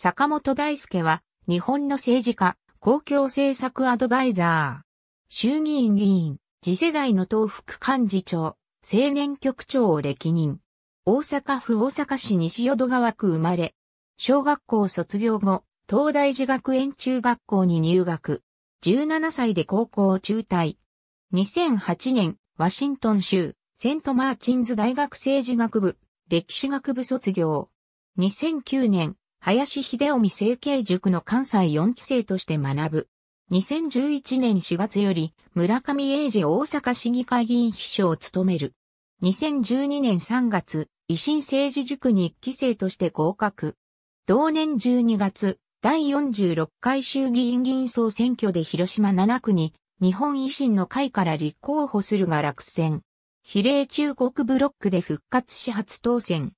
坂本大輔は、日本の政治家、公共政策アドバイザー、衆議院議員、次世代の東福幹事長、青年局長を歴任。大阪府大阪市西淀川区生まれ、小学校卒業後、東大寺学園中学校に入学。17歳で高校を中退。2008年、ワシントン州、セントマーチンズ大学政治学部、歴史学部卒業。2009年、林秀臣成形塾の関西4期生として学ぶ。2011年4月より村上英治大阪市議会議員秘書を務める。2012年3月、維新政治塾に1期生として合格。同年12月、第46回衆議院議員総選挙で広島7区に日本維新の会から立候補するが落選。比例中国ブロックで復活し初当選。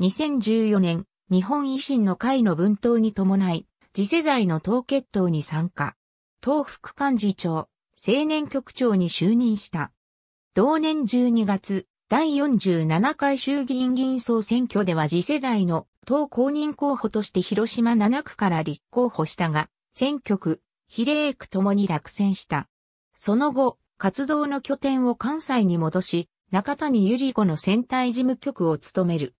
2014年、日本維新の会の分党に伴い、次世代の党決闘に参加。党副幹事長、青年局長に就任した。同年12月、第47回衆議院議員総選挙では次世代の党公認候補として広島7区から立候補したが、選挙区、比例区ともに落選した。その後、活動の拠点を関西に戻し、中谷ゆり子の選対事務局を務める。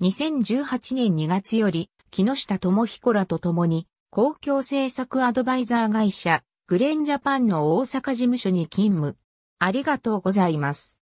2018年2月より、木下智彦らと共に、公共政策アドバイザー会社、グレンジャパンの大阪事務所に勤務。ありがとうございます。